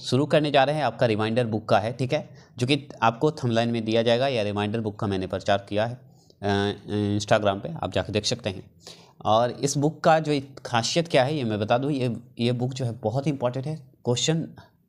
शुरू करने जा रहे हैं आपका रिमाइंडर बुक का है ठीक है जो कि आपको थमलाइन में दिया जाएगा या रिमाइंडर बुक का मैंने प्रचार किया है इंस्टाग्राम पे आप जाकर देख सकते हैं और इस बुक का जो खासियत क्या है ये मैं बता दूँ ये ये बुक जो है बहुत इंपॉर्टेंट है क्वेश्चन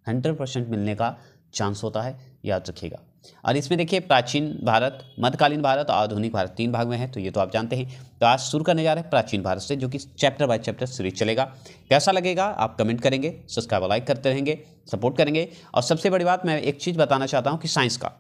हंड्रेड परसेंट मिलने का चांस होता है याद रखिएगा और इसमें देखिए प्राचीन भारत मध्यकालीन भारत और आधुनिक भारत तीन भाग में है तो ये तो आप जानते हैं तो आज शुरू करने जा रहे हैं प्राचीन भारत से जो कि चैप्टर बाय चैप्टर सीरीज चलेगा कैसा लगेगा आप कमेंट करेंगे सब्सक्राइब लाइक करते रहेंगे सपोर्ट करेंगे और सबसे बड़ी बात मैं एक चीज़ बताना चाहता हूँ कि साइंस का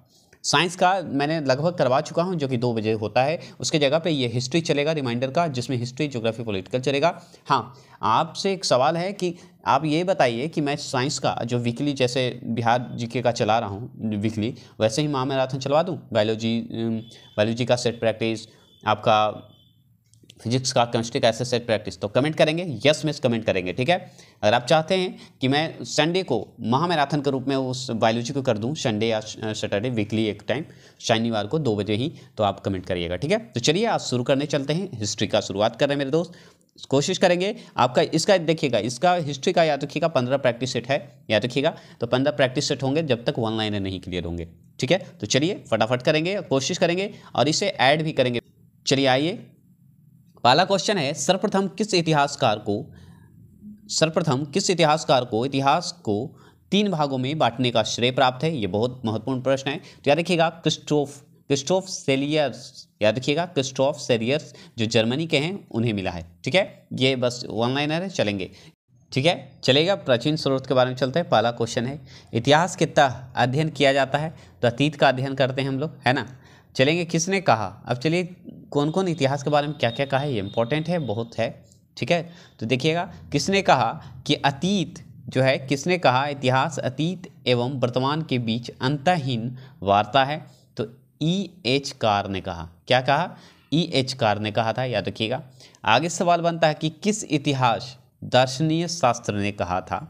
साइंस का मैंने लगभग करवा चुका हूँ जो कि दो बजे होता है उसके जगह पे ये हिस्ट्री चलेगा रिमाइंडर का जिसमें हिस्ट्री ज्योग्राफी पॉलिटिकल चलेगा हाँ आपसे एक सवाल है कि आप ये बताइए कि मैं साइंस का जो वीकली जैसे बिहार जीके का चला रहा हूँ वीकली वैसे ही माँ मैराथन चलवा दूँ बायोलॉजी बायोलॉजी का सेट प्रैक्टिस आपका फिजिक्स का केमिस्ट्री का ऐसे सेट प्रैक्टिस तो कमेंट करेंगे यस मिस कमेंट करेंगे ठीक है अगर आप चाहते हैं कि मैं संडे को महामैराथन के रूप में उस बायोलॉजी को कर दूं संडे या सैटरडे वीकली एक टाइम शनिवार को दो बजे ही तो आप कमेंट करिएगा ठीक है तो चलिए आप शुरू करने चलते हैं हिस्ट्री का शुरुआत कर रहे हैं मेरे दोस्त कोशिश करेंगे आपका इसका देखिएगा इसका हिस्ट्री का याद रखिएगा पंद्रह प्रैक्टिस सेट है याद रखिएगा तो पंद्रह प्रैक्टिस सेट होंगे जब तक वन नहीं क्लियर होंगे ठीक है तो चलिए फटाफट करेंगे कोशिश करेंगे और इसे ऐड भी करेंगे चलिए आइए पहला क्वेश्चन है सर्वप्रथम किस इतिहासकार को सर्वप्रथम किस इतिहासकार को इतिहास को तीन भागों में बांटने का श्रेय प्राप्त है ये बहुत महत्वपूर्ण प्रश्न है तो याद रखिएगा क्रिस्टोफ क्रिस्टोफ सेलियर्स याद रखिएगा क्रिस्टोफ सेलियर्स जो जर्मनी के हैं उन्हें मिला है ठीक है ये बस ऑनलाइनर है चलेंगे ठीक है चलेगा प्राचीन स्रोत के बारे में चलते हैं पहला क्वेश्चन है इतिहास के तह अध्ययन किया जाता है तो अतीत का अध्ययन करते हैं हम लोग है ना चलेंगे किसने कहा अब चलिए कौन कौन इतिहास के बारे में क्या क्या कहा है ये इंपॉर्टेंट है बहुत है ठीक है तो देखिएगा किसने कहा कि अतीत जो है किसने कहा इतिहास अतीत एवं वर्तमान के बीच अंतहीन वार्ता है तो ई एच कार ने कहा क्या कहा ई एच कार ने कहा था याद रखिएगा आगे सवाल बनता है कि किस इतिहास दार्शनीय शास्त्र ने कहा था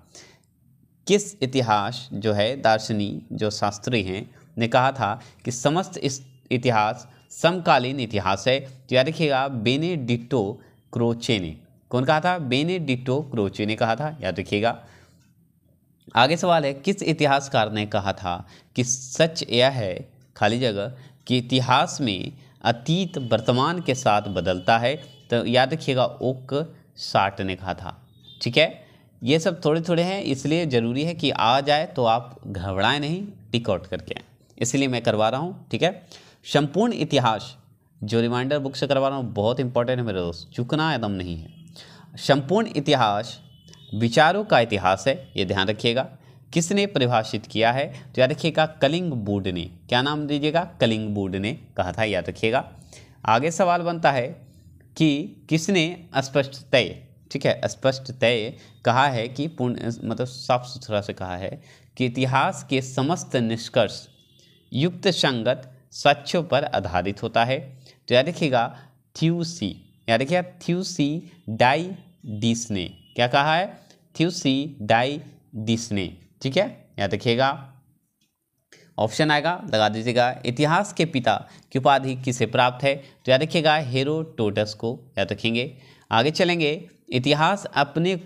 किस इतिहास जो है दार्शनिक जो शास्त्री हैं ने कहा था कि समस्त इस इतिहास समकालीन इतिहास है तो याद रखिएगा बेनेडिक्टो क्रोचे ने कौन कहा था बेनेडिक्टो क्रोचे ने कहा था याद रखिएगा आगे सवाल है किस इतिहासकार ने कहा था कि सच यह है खाली जगह कि इतिहास में अतीत वर्तमान के साथ बदलता है तो याद रखिएगा ओक साट ने कहा था ठीक है ये सब थोड़े थोड़े हैं इसलिए ज़रूरी है कि आ जाए तो आप घबराएं नहीं टिकॉट करके आएँ इसलिए मैं करवा रहा हूँ ठीक है संपूर्ण इतिहास जो रिमाइंडर बुक से करवा रहा हूँ बहुत इंपॉर्टेंट है मेरे दोस्त चुकना एकदम नहीं है संपूर्ण इतिहास विचारों का इतिहास है ये ध्यान रखिएगा किसने परिभाषित किया है तो याद रखिएगा कलिंग बूड ने क्या नाम दीजिएगा कलिंग बूड ने कहा था याद रखिएगा आगे सवाल बनता है कि किसने स्पष्ट तय ठीक है स्पष्ट तय कहा है कि पूर्ण मतलब साफ सुथरा से कहा है कि इतिहास के समस्त निष्कर्ष युक्त संगत स्वच्छ पर आधारित होता है तो याद रखिएगा थ्यूसी याद रखिएगा थ्यूसी डाई डिस ने क्या कहा है थ्यूसी डाई डिस ने ठीक है याद रखिएगा ऑप्शन आएगा लगा दीजिएगा इतिहास के पिता की उपाधि किसे प्राप्त है तो याद रखिएगा हेरोटोटस को याद रखेंगे आगे चलेंगे इतिहास अपने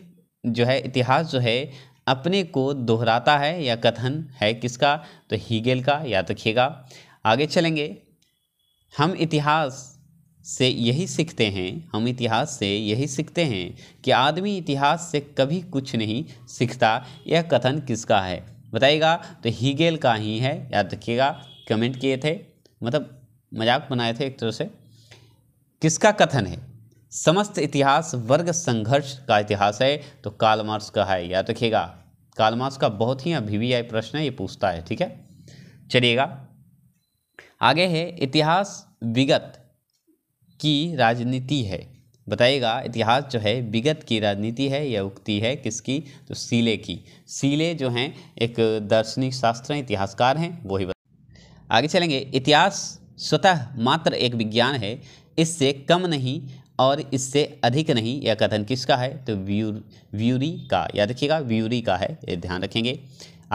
जो है इतिहास जो है अपने को दोहराता है या कथन है किसका तो हीगेल का याद रखिएगा आगे चलेंगे हम इतिहास से यही सीखते हैं हम इतिहास से यही सीखते हैं कि आदमी इतिहास से कभी कुछ नहीं सीखता यह कथन किसका है बताइएगा तो हीगेल का ही है याद रखिएगा कमेंट किए थे मतलब मजाक बनाए थे एक तरह से किसका कथन है समस्त इतिहास वर्ग संघर्ष का इतिहास है तो काल का है याद रखिएगा काल मार्स का बहुत ही अभी भी प्रश्न है ये पूछता है ठीक है चलिएगा आगे है इतिहास विगत की राजनीति है बताइएगा इतिहास जो है विगत की राजनीति है या उक्ति है किसकी तो सीले की सीले जो हैं एक दार्शनिक शास्त्र इतिहासकार हैं वो ही आगे चलेंगे इतिहास स्वतः मात्र एक विज्ञान है इससे कम नहीं और इससे अधिक नहीं यह कथन किसका है तो व्यूर व्यूरी का याद रखिएगा व्यूरी का है ये ध्यान रखेंगे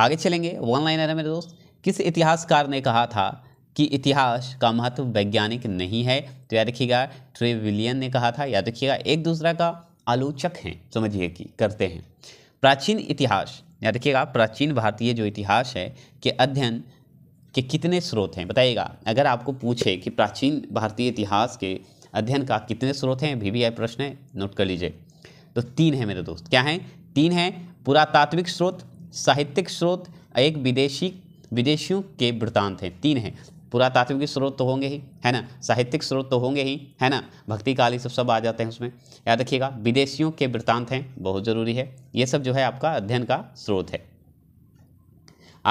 आगे चलेंगे वन लाइनर है मेरे दोस्त किस इतिहासकार ने कहा था कि इतिहास का महत्व वैज्ञानिक नहीं है तो याद रखिएगा ट्रेविलियन ने कहा था याद रखिएगा एक दूसरा का आलोचक हैं समझिए कि करते हैं प्राचीन इतिहास याद रखिएगा प्राचीन भारतीय जो इतिहास है के अध्ययन के कितने स्रोत हैं बताइएगा अगर आपको पूछे कि प्राचीन भारतीय इतिहास के अध्ययन का कितने स्रोत हैं भी, भी प्रश्न है नोट कर लीजिए तो तीन है मेरे दोस्त क्या हैं तीन हैं पुरातात्विक स्रोत साहित्यिक स्रोत एक विदेशी विदेशियों के वृतांत हैं तीन हैं पुरातात्विक स्रोत तो होंगे ही है ना साहित्यिक स्रोत तो होंगे ही है ना भक्ति काली सब सब आ जाते हैं उसमें याद रखिएगा विदेशियों के वृत्तांत हैं बहुत ज़रूरी है ये सब जो है आपका अध्ययन का स्रोत है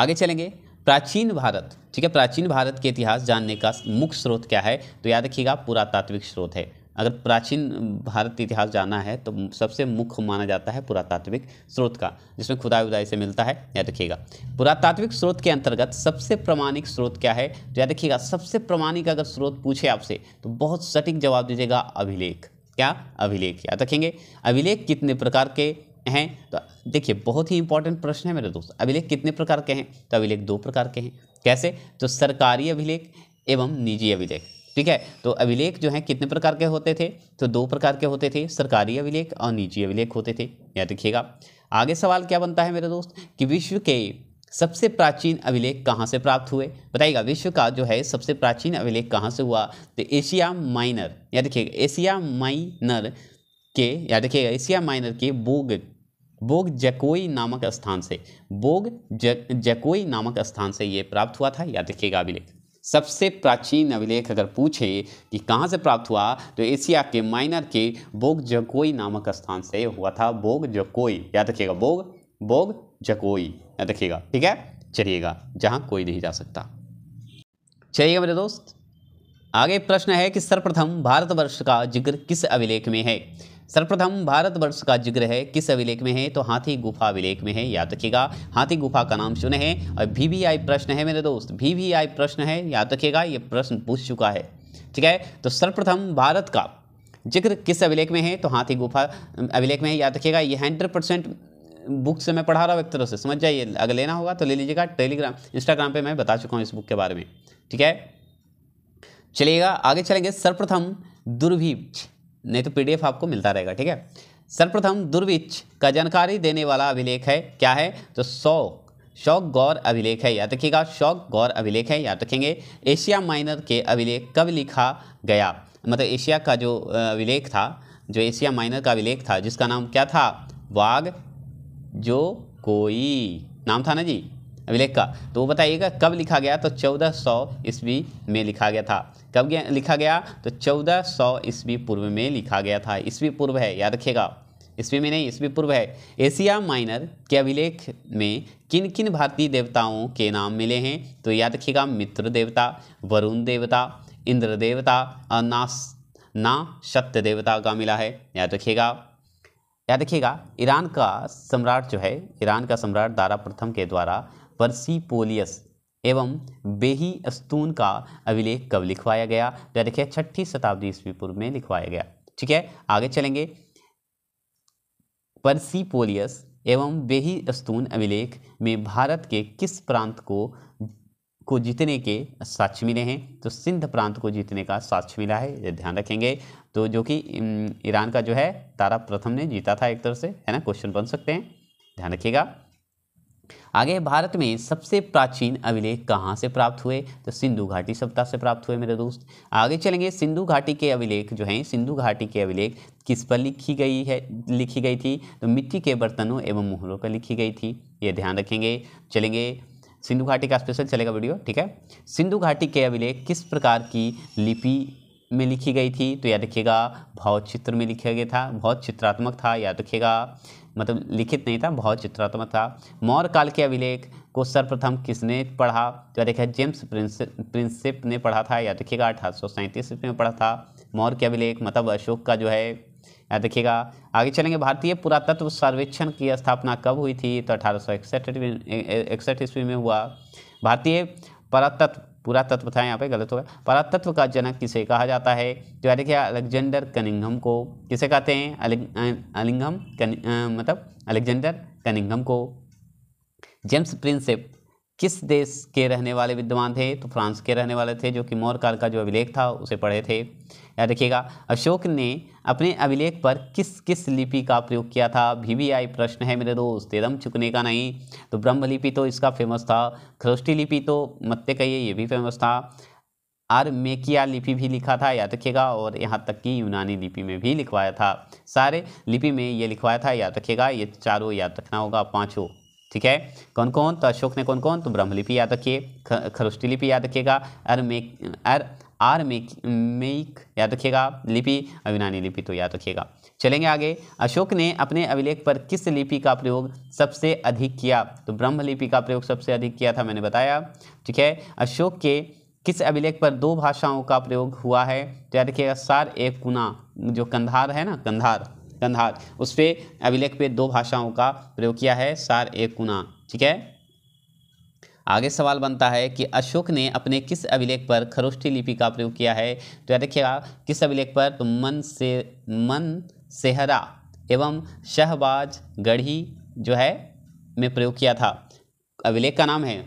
आगे चलेंगे प्राचीन भारत ठीक है प्राचीन भारत के इतिहास जानने का मुख्य स्रोत क्या है तो याद रखिएगा पुरातात्विक स्रोत है अगर प्राचीन भारत इतिहास जाना है तो सबसे मुख्य माना जाता है पुरातात्विक स्रोत का जिसमें खुदाई उदाई से मिलता है याद रखिएगा पुरातात्विक स्रोत के अंतर्गत सबसे प्रमाणिक स्रोत क्या है तो याद रखिएगा सबसे प्रमाणिक अगर स्रोत पूछे आपसे तो बहुत सटीक जवाब दीजिएगा अभिलेख क्या अभिलेख याद रखेंगे अभिलेख कितने प्रकार के हैं तो देखिए बहुत ही इंपॉर्टेंट प्रश्न है मेरे दोस्त अभिलेख कितने प्रकार के हैं तो अभिलेख दो प्रकार के हैं कैसे तो सरकारी अभिलेख एवं निजी अभिलेख ठीक है तो अभिलेख जो है कितने प्रकार के होते थे तो दो प्रकार के होते थे सरकारी अभिलेख और निजी अभिलेख होते थे याद रखिएगा आगे सवाल क्या बनता है मेरे दोस्त कि विश्व के सबसे प्राचीन अभिलेख कहाँ से प्राप्त हुए बताइएगा विश्व का जो है सबसे प्राचीन अभिलेख कहाँ से हुआ तो एशिया माइनर याद रखिएगा एशिया माइनर के याद रखिएगा एशिया माइनर के बोग बोग जकोई नामक स्थान से बोग जैकोई जकोई नामक स्थान से ये प्राप्त हुआ था याद रखिएगा अभिलेख सबसे प्राचीन अभिलेख अगर पूछे कि कहाँ से प्राप्त हुआ तो एशिया के माइनर के बोग जकोई नामक स्थान से हुआ था बोग जकोई याद रखिएगा बोग बोग जकोई याद रखिएगा ठीक है चलिएगा जहाँ कोई नहीं जा सकता चलिएगा मेरे दोस्त आगे प्रश्न है कि सर्वप्रथम भारतवर्ष का जिक्र किस अभिलेख में है सर्वप्रथम भारतवर्ष का जिक्र है किस अभिलेख में है तो हाथी गुफा अभिलेख में है याद रखिएगा हाथी गुफा का नाम सुने हैं और वी आई प्रश्न है मेरे दोस्त वी भी आई प्रश्न है याद रखिएगा ये प्रश्न पूछ चुका है ठीक है तो सर्वप्रथम भारत का जिक्र किस अभिलेख में है तो हाथी गुफा अभिलेख में है याद रखिएगा ये हंड्रेड परसेंट बुक से मैं पढ़ा रहा हूँ एक तरह से समझ जाइए अगर लेना होगा तो ले लीजिएगा टेलीग्राम इंस्टाग्राम पे मैं बता चुका हूँ इस बुक के बारे में ठीक है चलिएगा आगे चलेंगे सर्वप्रथम दुर्भिक्ष नहीं तो पीडीएफ आपको मिलता रहेगा ठीक है सर्वप्रथम दुर्विच का जानकारी देने वाला अभिलेख है क्या है तो सौ शौक गौर अभिलेख है याद रखिएगा शौक गौर अभिलेख है याद रखेंगे एशिया माइनर के अभिलेख कब लिखा गया मतलब एशिया का जो अभिलेख था जो एशिया माइनर का अभिलेख था जिसका नाम क्या था वाघ जो कोई नाम था ना जी अभिलेख का तो वो बताइएगा कब लिखा गया तो चौदह सौ ईस्वी में लिखा गया था कब गया लिखा गया तो चौदह सौ ईस्वी पूर्व में लिखा गया था ईस्वी पूर्व है याद रखिएगा ईस्वी में नहीं ईस्वी पूर्व है एशिया माइनर के अभिलेख में किन किन भारतीय देवताओं के नाम मिले हैं तो याद रखिएगा मित्र देवता वरुण देवता इंद्र देवता और नास ना सत्य देवता का मिला है याद रखिएगा याद रखिएगा ईरान का सम्राट जो है ईरान का सम्राट दारा प्रथम के द्वारा परसीपोलियस एवं बेही अस्तून का अभिलेख कब लिखवाया गया तो देखिए छठी शताब्दी ईस्वी पूर्व में लिखवाया गया ठीक है आगे चलेंगे परसीपोलियस एवं बेही अस्तून अभिलेख में भारत के किस प्रांत को को जीतने के साक्ष्य मिले हैं तो सिंध प्रांत को जीतने का साक्ष्य मिला है ध्यान रखेंगे तो जो कि ईरान का जो है तारा प्रथम ने जीता था एक तरह से है ना क्वेश्चन बन सकते हैं ध्यान रखिएगा आगे भारत में सबसे प्राचीन अभिलेख कहाँ से प्राप्त हुए तो सिंधु घाटी सभ्यता से प्राप्त हुए मेरे दोस्त आगे चलेंगे सिंधु घाटी के अभिलेख जो हैं सिंधु घाटी के अभिलेख किस पर लिखी गई है लिखी गई थी तो मिट्टी के बर्तनों एवं मोहरों पर लिखी गई थी ये ध्यान रखेंगे चलेंगे सिंधु घाटी का स्पेशल चलेगा वीडियो ठीक है सिंधु घाटी के अभिलेख किस प्रकार की लिपि में लिखी गई थी तो याद रखिएगा भावचित्र में लिखा गया था बहुत चित्रात्मक था याद रखिएगा मतलब लिखित नहीं था बहुत चित्रात्मक था मौर्य काल के अभिलेख को सर्वप्रथम किसने पढ़ा तो देखा जेम्स प्रिंसिप ने पढ़ा था या देखिएगा अठारह सौ सैंतीस में पढ़ा था मौर्य के अभिलेख मतलब अशोक का जो है या देखिएगा आगे चलेंगे भारतीय पुरातत्व सर्वेक्षण की स्थापना कब हुई थी तो अठारह सौ इकसठ ईस्वी में हुआ भारतीय पुरातत्व पूरा तत्व था यहाँ पे गलत हो गया परातत्व का जनक किसे कहा जाता है तो याद देखिए अलेक्जेंडर कनिंगम को किसे कहते हैं अलिंगम कनि मतलब अलेक्जेंडर कनिंगम को जेम्स प्रिंसेप किस देश के रहने वाले विद्वान थे तो फ्रांस के रहने वाले थे जो कि मौर्य काल का जो अभिलेख था उसे पढ़े थे याद रखिएगा अशोक ने अपने अभिलेख पर किस किस लिपि का प्रयोग किया था आई प्रश्न है मेरे दोस्त एकदम चुकने का नहीं तो ब्रह्म तो लिपि तो इसका फेमस था ख्रोष्टी लिपि तो मत्ते कहिए ये भी फेमस था आर्मेकिया लिपि भी लिखा था याद रखिएगा और यहाँ तक कि यूनानी लिपि में भी लिखवाया था सारे लिपि में ये लिखवाया था याद रखिएगा ये चारों याद रखना होगा पाँचों ठीक है कौन कौन तो अशोक ने कौन कौन तो ब्रह्मलिपि याद रखिए खरुष्टी लिपि याद रखिएगा अर मे अर आर मेक मेक याद रखिएगा लिपि अविनानी लिपि तो याद रखिएगा चलेंगे आगे अशोक ने अपने अभिलेख पर किस लिपि का प्रयोग सबसे अधिक किया तो ब्रह्म लिपि का प्रयोग सबसे अधिक किया था मैंने बताया ठीक है अशोक के किस अभिलेख पर दो भाषाओं का प्रयोग हुआ है तो याद रखिएगा सार एक कुना जो कंधार है ना कंधार गंधार उस पर अभिलेख पे दो भाषाओं का प्रयोग किया है सार एक कुना ठीक है आगे सवाल बनता है कि अशोक ने अपने किस अभिलेख पर खरोष्ठी लिपि का प्रयोग किया है तो यह देखिएगा किस अभिलेख पर तो मन से मन सेहरा एवं शहबाज गढ़ी जो है में प्रयोग किया था अभिलेख का नाम है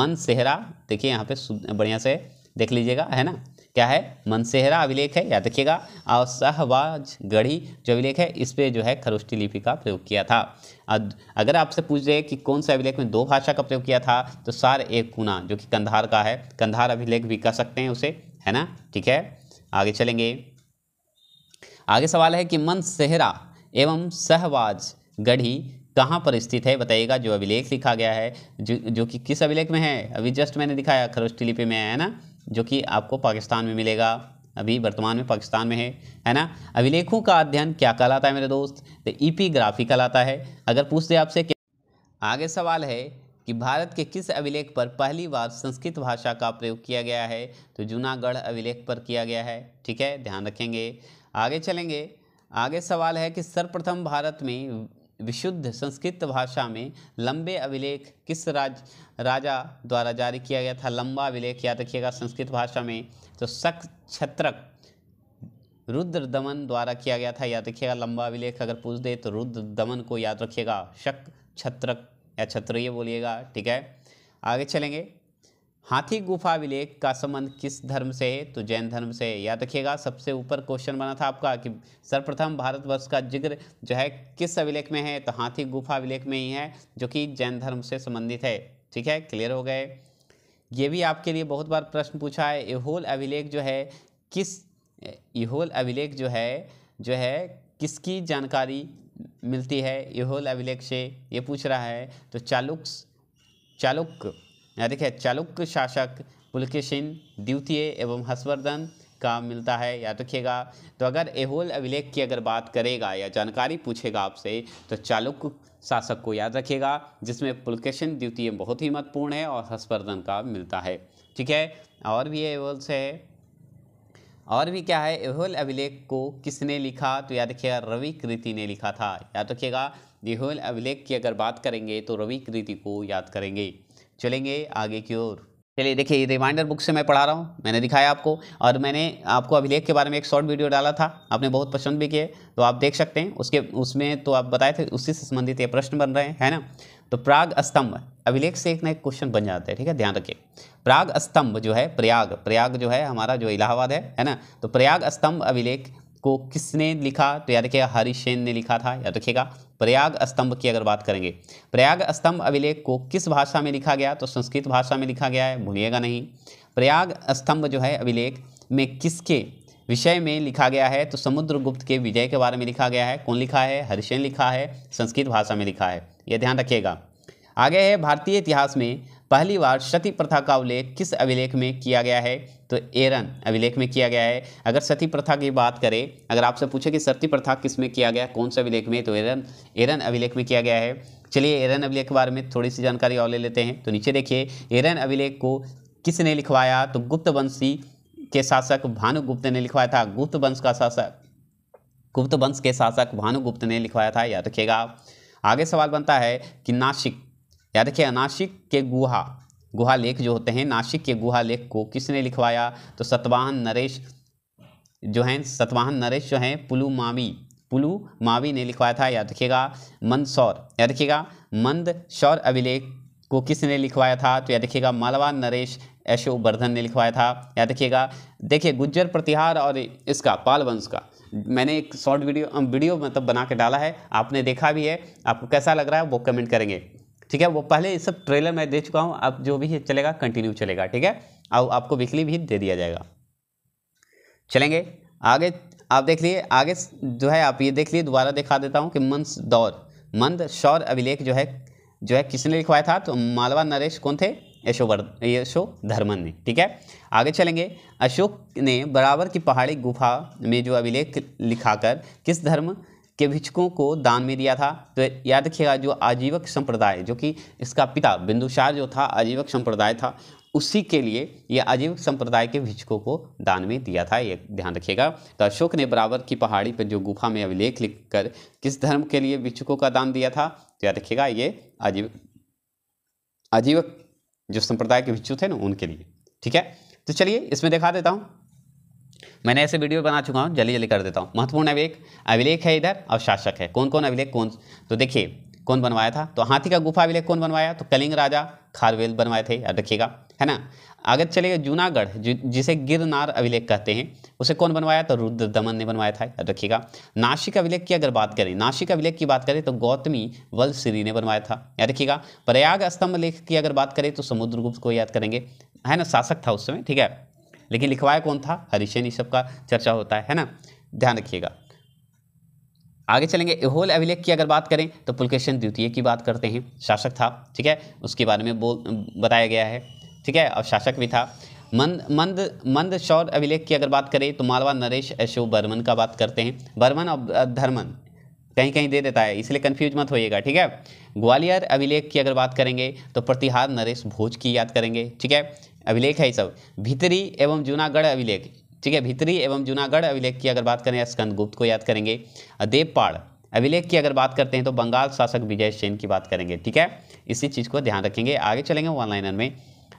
मन सेहरा देखिए यहाँ पे बढ़िया से देख लीजिएगा है ना क्या है मनसेहरा अभिलेख है याद रखिएगा और सहवाज गढ़ी जो अभिलेख है इस पर जो है खरोष्टी लिपि का प्रयोग किया था अगर आपसे पूछ रहे कि कौन से अभिलेख में दो भाषा का प्रयोग किया था तो सार एक कुना जो कि कंधार का है कंधार अभिलेख भी कह सकते हैं उसे है ना ठीक है आगे चलेंगे आगे सवाल है कि मनसेहरा एवं शहबाज गढ़ी कहाँ पर स्थित है बताइएगा जो अभिलेख लिखा गया है जो जो कि किस अभिलेख में है अभी जस्ट मैंने दिखाया खरोष्टी लिपि में है ना जो कि आपको पाकिस्तान में मिलेगा अभी वर्तमान में पाकिस्तान में है है ना अभिलेखों का अध्ययन क्या कहलाता है मेरे दोस्त तो ईपीग्राफी कहलाता है अगर पूछते आपसे आगे सवाल है कि भारत के किस अभिलेख पर पहली बार संस्कृत भाषा का प्रयोग किया गया है तो जूनागढ़ अभिलेख पर किया गया है ठीक है ध्यान रखेंगे आगे चलेंगे आगे सवाल है कि सर्वप्रथम भारत में विशुद्ध संस्कृत भाषा में लंबे अभिलेख किस राज राजा द्वारा जारी किया गया था लंबा अभिलेख याद रखिएगा संस्कृत भाषा में तो शक छत्रक रुद्र दमन द्वारा किया गया था याद रखिएगा लंबा अभिलेख अगर पूछ दे तो रुद्र दमन को याद रखिएगा शक छत्रक या क्षत्रिय बोलिएगा ठीक है आगे चलेंगे हाथी गुफा अभिलेख का संबंध किस धर्म से है तो जैन धर्म से है याद रखिएगा सबसे ऊपर क्वेश्चन बना था आपका कि सर्वप्रथम भारतवर्ष का जिक्र जो है किस अभिलेख में है तो हाथी गुफा अभिलेख में ही है जो कि जैन धर्म से संबंधित है ठीक है क्लियर हो गए ये भी आपके लिए बहुत बार प्रश्न पूछा है एहोल अभिलेख जो है किस एहोल अभिलेख जो है जो है किसकी जानकारी मिलती है एहोल अभिलेख से ये पूछ रहा है तो चालुक्स चालुक्य देखिए चालुक्य शासक पुलकेशिन द्वितीय एवं हर्षवर्धन का मिलता है याद रखिएगा तो अगर एहोल अभिलेख की अगर बात करेगा या जानकारी पूछेगा आपसे तो चालुक्य शासक को याद रखिएगा जिसमें पुलकेशन द्वितीय बहुत ही महत्वपूर्ण है और हर्षवर्धन का मिलता है ठीक है और भी एहोल से है और भी क्या है एहोल अभिलेख को किसने लिखा तो याद रखिएगा रवि कृति ने लिखा था याद रखिएगा एहोल अभिलेख की अगर बात करेंगे तो रवि कृति को याद करेंगे चलेंगे आगे की ओर चलिए देखिए ये रिमाइंडर बुक से मैं पढ़ा रहा हूँ मैंने दिखाया आपको और मैंने आपको अभिलेख के बारे में एक शॉर्ट वीडियो डाला था आपने बहुत पसंद भी किए तो आप देख सकते हैं उसके उसमें तो आप बताए थे उसी से संबंधित ये प्रश्न बन रहे हैं है ना तो प्राग स्तंभ अभिलेख से एक ना एक क्वेश्चन बन जाता है ठीक है ध्यान रखिए प्राग स्तंभ जो है प्रयाग प्रयाग जो है हमारा जो इलाहाबाद है है ना तो प्रयाग स्तंभ अभिलेख को किसने लिखा तो याद रखिएगा हरिशेन ने लिखा था याद रखिएगा प्रयाग स्तंभ की अगर बात करेंगे प्रयाग स्तंभ अभिलेख को किस भाषा में लिखा गया तो संस्कृत भाषा में लिखा गया है भूलिएगा नहीं प्रयाग स्तंभ जो है अभिलेख में किसके विषय में लिखा गया है तो समुद्रगुप्त के विजय के बारे में लिखा गया है कौन लिखा है हरिशेन लिखा है संस्कृत भाषा में लिखा है यह ध्यान रखिएगा आगे है भारतीय इतिहास में पहली बार सती प्रथा का उल्लेख किस अभिलेख में किया गया है तो एरन अभिलेख में किया गया है अगर सती प्रथा की बात करें अगर आपसे पूछे कि सती प्रथा किस में किया गया कौन से अभिलेख में तो एरन एरन अभिलेख में किया गया है चलिए एरन अभिलेख के बारे में थोड़ी सी जानकारी और ले लेते हैं तो नीचे देखिए एरन अभिलेख को किसने लिखवाया तो गुप्त वंशी के शासक भानुगुप्त ने लिखवाया था गुप्त वंश का शासक गुप्त वंश के शासक भानुगुप्त ने लिखवाया था याद रखिएगा आगे सवाल बनता है कि नासिक याद रखिए नासिक के गुहा गुहा लेख जो होते हैं नासिक के गुहा लेख को किसने लिखवाया तो सतवाहन नरेश जो हैं सतवाहन नरेश जो हैं पुलु मावी पुलु मावी ने लिखवाया था याद रखिएगा मंदसौर याद रखिएगा मंदसौर अभिलेख को किसने लिखवाया था तो याद रखिएगा मालवा नरेश यशोवर्धन ने लिखवाया था याद रखिएगा देखिए गुज्जर प्रतिहार और इसका पाल वंश का मैंने एक शॉर्ट वीडियो वीडियो मतलब बना के डाला है आपने देखा भी है आपको कैसा लग रहा है वो कमेंट करेंगे ठीक है वो पहले ये सब ट्रेलर मैं दे चुका हूँ आप जो भी चलेगा कंटिन्यू चलेगा ठीक है और आपको वीकली भी दे दिया जाएगा चलेंगे आगे आप देख लिए आगे जो है आप ये देख लिए दोबारा दिखा देता हूँ कि मंद दौर मंद शौर अभिलेख जो है जो है किसने लिखवाया था तो मालवा नरेश कौन थे यशोवर्धन धर्मन ने ठीक है आगे चलेंगे अशोक ने बराबर की पहाड़ी गुफा में जो अभिलेख लिखाकर किस धर्म के भिक्षुकों को दान में दिया था तो याद रखिएगा जो आजीवक संप्रदाय जो कि इसका पिता बिंदुसार जो था आजीवक संप्रदाय था उसी के लिए ये आजीवक संप्रदाय के भिक्षुकों को दान में दिया था ये ध्यान रखिएगा तो अशोक ने बराबर की पहाड़ी पर जो गुफा में अभिलेख कर किस धर्म के लिए भिक्षुकों का दान दिया था तो याद रखिएगा ये आजीव आजीवक जो संप्रदाय के भिक्षु थे ना उनके लिए ठीक है तो चलिए इसमें दिखा देता हूँ मैंने ऐसे वीडियो बना चुका हूँ जल्दी जल्दी कर देता हूँ महत्वपूर्ण अभिलेख अभिलेख है इधर और शासक है कौन कौन अभिलेख कौन तो देखिए कौन बनवाया था तो हाथी का गुफा अभिलेख कौन बनवाया तो कलिंग राजा खारवेल बनवाए थे याद रखिएगा है ना अगर चले जूनागढ़ जिसे गिरनार अभिलेख कहते हैं उसे कौन बनवाया तो रुद्र दमन ने बनवाया था याद रखिएगा नासिक अभिलेख की अगर बात करें नासिक अभिलेख की बात करें तो गौतमी वलश्री ने बनवाया था याद रखिएगा प्रयाग स्तंभ लेख की अगर बात करें तो समुद्रगुप्त को याद करेंगे है ना शासक था उस समय ठीक है लेकिन लिखवाया कौन था हरिशन ये सब का चर्चा होता है है ना ध्यान रखिएगा आगे चलेंगे एहोल अभिलेख की अगर बात करें तो पुलकेशन द्वितीय की बात करते हैं शासक था ठीक है उसके बारे में बोल बताया गया है ठीक है और शासक भी था मंद मंद मंद शौर अभिलेख की अगर बात करें तो मालवा नरेश अशोक बर्मन का बात करते हैं बर्मन और धर्मन कहीं कहीं दे देता है इसलिए कन्फ्यूज मत होइएगा ठीक है ग्वालियर अभिलेख की अगर बात करेंगे तो प्रतिहार नरेश भोज की याद करेंगे ठीक है अभिलेख है ये सब भितरी एवं जूनागढ़ अभिलेख ठीक है भितरी एवं जूनागढ़ अभिलेख की अगर बात करें स्कंद गुप्त को याद करेंगे देवपाड़ अभिलेख की अगर बात करते हैं तो बंगाल शासक विजय सेन की बात करेंगे ठीक है इसी चीज़ को ध्यान रखेंगे आगे चलेंगे ऑनलाइन में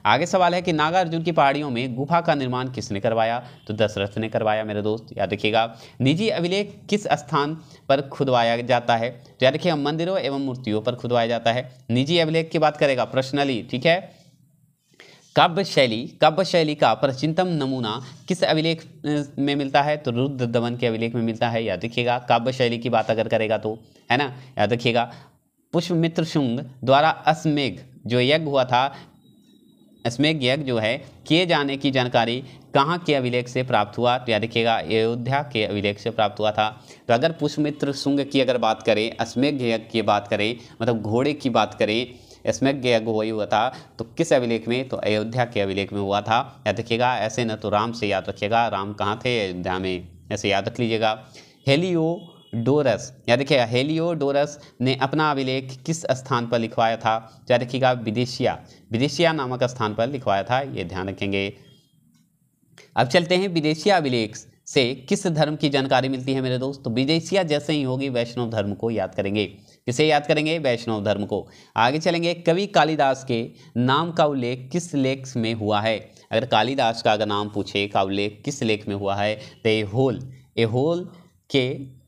आगे सवाल है कि नागार्जुन की पहाड़ियों में गुफा का निर्माण किसने करवाया तो दशरथ ने करवाया मेरे दोस्त याद रखिएगा निजी अभिलेख किस स्थान पर खुदवाया जाता है तो याद रखिएगा मंदिरों एवं मूर्तियों पर खुदवाया जाता है निजी अभिलेख की बात करेगा पर्सनली ठीक है काव्य शैली काव्य शैली का प्राचीनतम नमूना किस अभिलेख में मिलता है तो रुद्र दमन के अभिलेख में मिलता है याद रखिएगा काव्य शैली की बात अगर करेगा तो है ना याद रखिएगा पुष्पमित्र शुंग द्वारा अश्वमेघ जो यज्ञ हुआ था स्मेक यज्ञ जो है किए जाने की जानकारी कहाँ के अभिलेख से प्राप्त हुआ तो या देखिएगा अयोध्या के अभिलेख से प्राप्त हुआ था तो अगर पुष्पमित्र सुंग की अगर बात करें स्मेक यज्ञ की बात करें मतलब घोड़े की बात करें इसमें यज्ञ वही हुआ था तो किस अभिलेख में तो अयोध्या के अभिलेख में हुआ था या देखिएगा ऐसे न तो राम से याद रखिएगा राम कहाँ थे अयोध्या में ऐसे याद रख लीजिएगा हेलियो डोरस या देखिएगा डोरस ने अपना अभिलेख किस स्थान पर लिखवाया था या देखिएगा विदेशिया विदेशिया नामक स्थान पर लिखवाया था ये ध्यान रखेंगे अब चलते हैं विदेशिया अभिलेख से किस धर्म की जानकारी मिलती है मेरे दोस्त तो विदेशिया जैसे ही होगी वैष्णव धर्म को याद करेंगे किसे याद करेंगे वैष्णव धर्म को आगे चलेंगे कवि कालिदास के नाम का उल्लेख किस लेख में हुआ है अगर कालिदास का अगर नाम पूछे का उल्लेख किस लेख में हुआ है तो ए होल ए होल के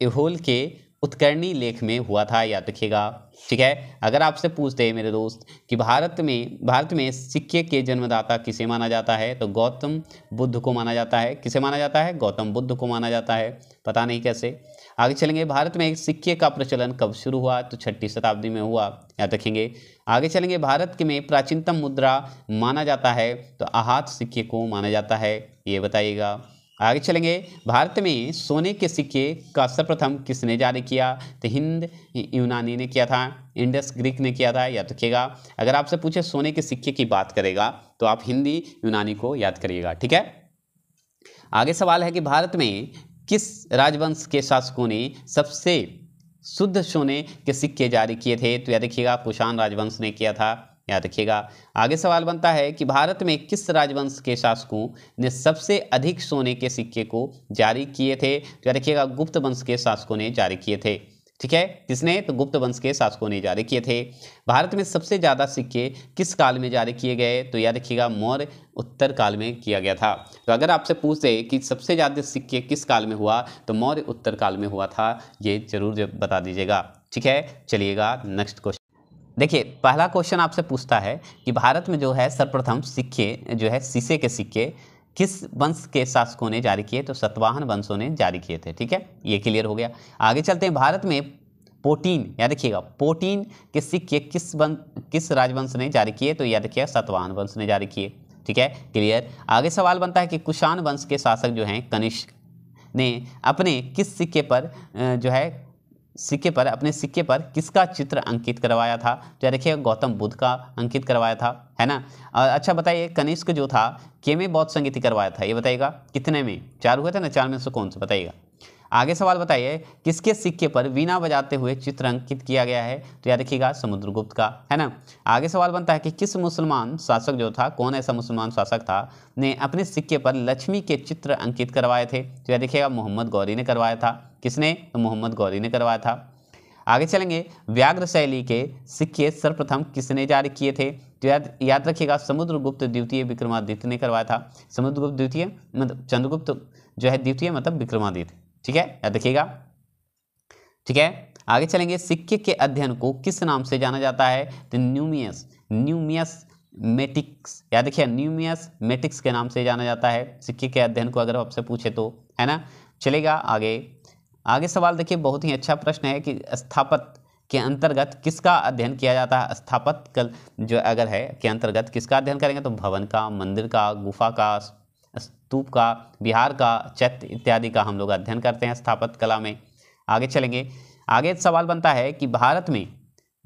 एहोल के उत्कर्णी लेख में हुआ था याद रखिएगा ठीक है अगर आपसे पूछते हैं मेरे दोस्त कि भारत में भारत में सिक्के के जन्मदाता किसे माना जाता है तो गौतम बुद्ध को माना जाता है किसे माना जाता है गौतम बुद्ध को माना जाता है पता नहीं कैसे आगे चलेंगे भारत में सिक्के का प्रचलन कब शुरू हुआ तो छठी शताब्दी में हुआ याद रखेंगे आगे चलेंगे भारत के में प्राचीनतम मुद्रा माना जाता है तो आहत सिक्के को माना जाता है ये बताइएगा आगे चलेंगे भारत में सोने के सिक्के का सर्वप्रथम किसने जारी किया तो हिंद यूनानी ने किया था इंडस ग्रीक ने किया था याद रखिएगा अगर आपसे पूछे सोने के सिक्के की बात करेगा तो आप हिंदी यूनानी को याद करिएगा ठीक है आगे सवाल है कि भारत में किस राजवंश के शासकों ने सबसे शुद्ध सोने के सिक्के जारी किए थे तो याद रखिएगा कुषाण राजवंश ने किया था याद रखिएगा आगे सवाल बनता है कि भारत में किस राजवंश के शासकों ने सबसे अधिक सोने के सिक्के को जारी किए थे तो याद रखिएगा गुप्त वंश के शासकों ने जारी किए थे ठीक है किसने तो गुप्त वंश के शासकों ने जारी किए थे भारत में सबसे ज़्यादा सिक्के किस काल में जारी किए गए तो याद रखिएगा मौर्य उत्तर काल में किया गया था तो अगर आपसे दे कि सबसे ज़्यादा सिक्के किस काल में हुआ तो मौर्य उत्तर काल में हुआ था ये जरूर बता दीजिएगा ठीक है चलिएगा नेक्स्ट क्वेश्चन देखिए पहला क्वेश्चन आपसे पूछता है कि भारत में जो है सर्वप्रथम सिक्के जो है शीशे के सिक्के किस वंश के शासकों ने जारी किए तो सतवाहन वंशों ने जारी किए थे ठीक है ये क्लियर हो गया आगे चलते हैं भारत में पोटीन याद देखिएगा पोटीन के सिक्के किस वंश किस राजवंश ने जारी किए तो या देखिए सतवाहन वंश ने जारी किए ठीक है क्लियर आगे सवाल बनता है कि कुशाण वंश के शासक जो हैं कनिष्क ने अपने किस सिक्के पर जो है सिक्के पर अपने सिक्के पर किसका चित्र अंकित करवाया था तो देखिएगा गौतम बुद्ध का अंकित करवाया था है ना और अच्छा बताइए कनिष्क जो था के में बौद्ध संगीति करवाया था ये बताइएगा कितने में चार हुए थे ना चार में से कौन से बताइएगा आगे सवाल बताइए किसके सिक्के पर वीणा बजाते हुए चित्र अंकित किया गया है तो याद रखिएगा समुद्रगुप्त का है ना आगे सवाल बनता है कि किस मुसलमान शासक जो था कौन ऐसा मुसलमान शासक था ने अपने सिक्के पर लक्ष्मी के चित्र अंकित करवाए थे तो याद रखिएगा मोहम्मद गौरी ने करवाया था किसने तो मोहम्मद गौरी ने करवाया था आगे चलेंगे व्याघ्र शैली के सिक्के सर्वप्रथम किसने जारी किए थे तो याद याद रखिएगा समुद्रगुप्त द्वितीय विक्रमादित्य ने करवाया था समुद्रगुप्त द्वितीय मतलब चंद्रगुप्त जो है द्वितीय मतलब विक्रमादित्य ठीक है याद रखिएगा ठीक है आगे चलेंगे सिक्के के अध्ययन को किस नाम से जाना जाता है तो न्यूमियस न्यूमियस मेटिक्स या देखिए न्यूमियस मेटिक्स के नाम से जाना जाता है सिक्के के अध्ययन को अगर आपसे पूछे तो है ना चलेगा आगे आगे सवाल देखिए बहुत ही अच्छा प्रश्न है कि स्थापत के अंतर्गत किसका अध्ययन किया जाता है स्थापत कल जो अगर है के अंतर्गत किसका अध्ययन करेंगे तो भवन का मंदिर का गुफा का स्तूप का बिहार का चैत्य इत्यादि का हम लोग अध्ययन करते हैं स्थापत्य कला में आगे चलेंगे आगे सवाल बनता है कि भारत में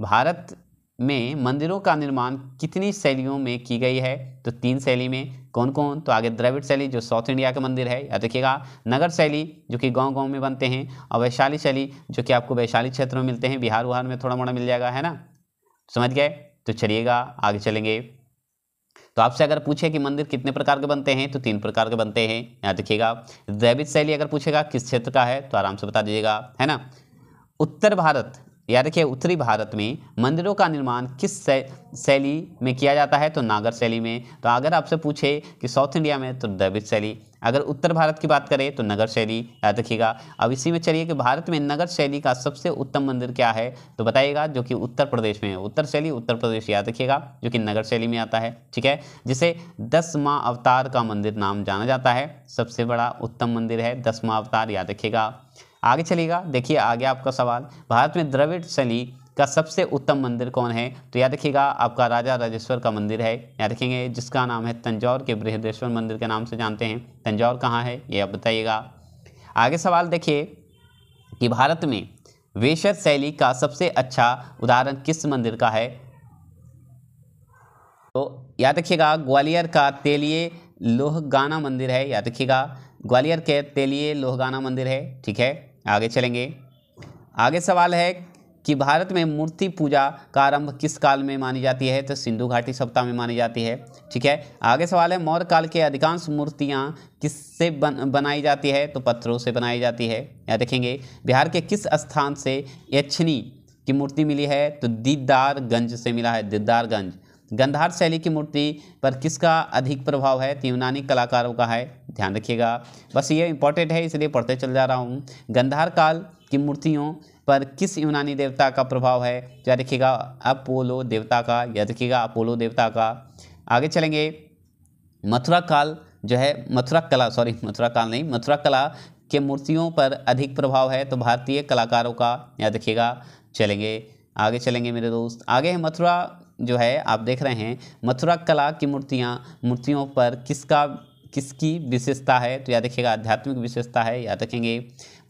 भारत में मंदिरों का निर्माण कितनी शैलियों में की गई है तो तीन शैली में कौन कौन तो आगे द्रविड़ शैली जो साउथ इंडिया का मंदिर है या देखिएगा नगर शैली जो कि गांव गांव में बनते हैं और वैशाली शैली जो कि आपको वैशाली क्षेत्र में मिलते हैं बिहार उहार में थोड़ा मोड़ा मिल जाएगा है ना समझ गए तो चलिएगा आगे चलेंगे तो आपसे अगर पूछे कि मंदिर कितने प्रकार के बनते हैं तो तीन प्रकार के बनते हैं यहाँ देखिएगा द्रविड़ शैली अगर पूछेगा किस क्षेत्र का है तो आराम से बता दीजिएगा है ना उत्तर भारत याद रखिए उत्तरी भारत में मंदिरों का निर्माण किस शैली में किया जाता है तो नागर शैली में तो अगर आपसे पूछे कि साउथ इंडिया में तो द्रविड़ शैली अगर उत्तर भारत की बात करें तो नगर शैली याद रखिएगा अब इसी में चलिए कि भारत में नगर शैली का सबसे उत्तम मंदिर क्या है तो बताइएगा जो कि उत्तर प्रदेश में है उत्तर शैली उत्तर प्रदेश याद रखिएगा जो कि नगर शैली में आता है ठीक है जिसे दस माँ अवतार का मंदिर नाम जाना जाता है सबसे बड़ा उत्तम मंदिर है दस माँ अवतार याद रखिएगा आगे चलेगा देखिए आगे आपका सवाल भारत में द्रविड़ शैली का सबसे उत्तम मंदिर कौन है तो याद रखिएगा आपका राजा राजेश्वर का मंदिर है याद रखेंगे जिसका नाम है तंजौर के बृहदेश्वर मंदिर के नाम से जानते हैं तंजौर कहाँ है ये आप बताइएगा आगे सवाल देखिए कि भारत में वेशर शैली का सबसे अच्छा उदाहरण किस मंदिर का है तो याद रखिएगा ग्वालियर का तेलिए लोहगाना मंदिर है याद रखिएगा ग्वालियर के तेलिए लोहगाना मंदिर है ठीक है आगे चलेंगे आगे सवाल है कि भारत में मूर्ति पूजा का आरंभ किस काल में मानी जाती है तो सिंधु घाटी सप्ताह में मानी जाती है ठीक है आगे सवाल है मौर्य काल के अधिकांश मूर्तियाँ किससे बन बनाई जाती है तो पत्थरों से बनाई जाती है या देखेंगे बिहार के किस स्थान से यक्षिणी की मूर्ति मिली है तो दीदारगंज से मिला है दीदारगंज गंधार शैली की मूर्ति पर किसका अधिक प्रभाव है तो यूनानी कलाकारों का है ध्यान रखिएगा बस ये इंपॉर्टेंट है इसलिए पढ़ते चल जा रहा हूँ गंधार काल की मूर्तियों पर किस यूनानी देवता का प्रभाव है या रखिएगा अपोलो देवता का या रखिएगा अपोलो देवता का आगे चलेंगे मथुरा काल जो है मथुरा कला सॉरी मथुरा काल नहीं मथुरा कला के मूर्तियों पर अधिक प्रभाव है तो भारतीय कलाकारों का याद रखिएगा चलेंगे आगे चलेंगे मेरे दोस्त आगे है मथुरा जो है आप देख रहे हैं मथुरा कला की मूर्तियाँ मूर्तियों पर किसका किसकी विशेषता है तो या देखिएगा आध्यात्मिक विशेषता है या देखेंगे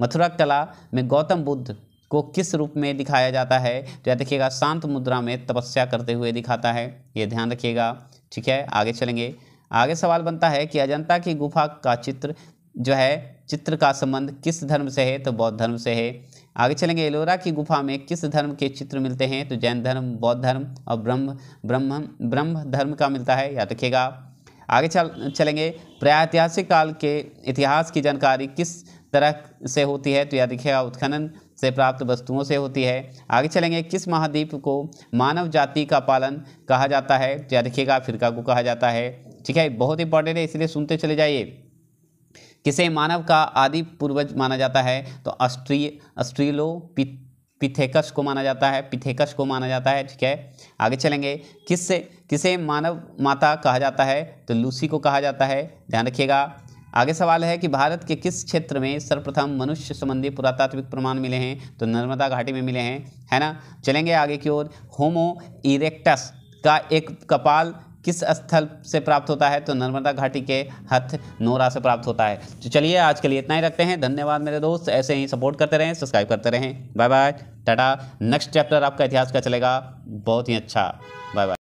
मथुरा कला में गौतम बुद्ध को किस रूप में दिखाया जाता है तो या देखिएगा शांत मुद्रा में तपस्या करते हुए दिखाता है ये ध्यान रखिएगा ठीक है आगे चलेंगे आगे सवाल बनता है कि अजंता की गुफा का चित्र जो है चित्र का संबंध किस धर्म से है तो बौद्ध धर्म से है आगे चलेंगे एलोरा की गुफा में किस धर्म के चित्र मिलते हैं तो जैन धर्म बौद्ध धर्म और ब्रह्म ब्रह्म ब्रह्म धर्म का मिलता है याद रखिएगा आगे चल चलेंगे प्रायतिहासिक काल के इतिहास की जानकारी किस तरह से होती है तो याद रखिएगा उत्खनन से प्राप्त वस्तुओं से होती है आगे चलेंगे किस महाद्वीप को मानव जाति का पालन कहा जाता है तो याद रखिएगा अफ्रीका को कहा जाता है ठीक है बहुत इंपॉर्टेंट है इसलिए सुनते चले जाइए किसे मानव का आदि पूर्वज माना जाता है तो अस्ट्री अस्ट्रीलो पिथेकस को माना जाता है पिथेकस को माना जाता है ठीक है आगे चलेंगे किससे किसे मानव माता कहा जाता है तो लूसी को कहा जाता है ध्यान रखिएगा आगे सवाल है कि भारत के किस क्षेत्र में सर्वप्रथम मनुष्य संबंधी पुरातात्विक प्रमाण मिले हैं तो नर्मदा घाटी में मिले हैं है ना चलेंगे आगे की ओर होमो इरेक्टस का एक कपाल किस स्थल से प्राप्त होता है तो नर्मदा घाटी के हथ नोरा से प्राप्त होता है तो चलिए आज के लिए इतना ही रखते हैं धन्यवाद मेरे दोस्त ऐसे ही सपोर्ट करते रहें सब्सक्राइब करते रहें bye bye tata next chapter आपका इतिहास का चलेगा बहुत ही अच्छा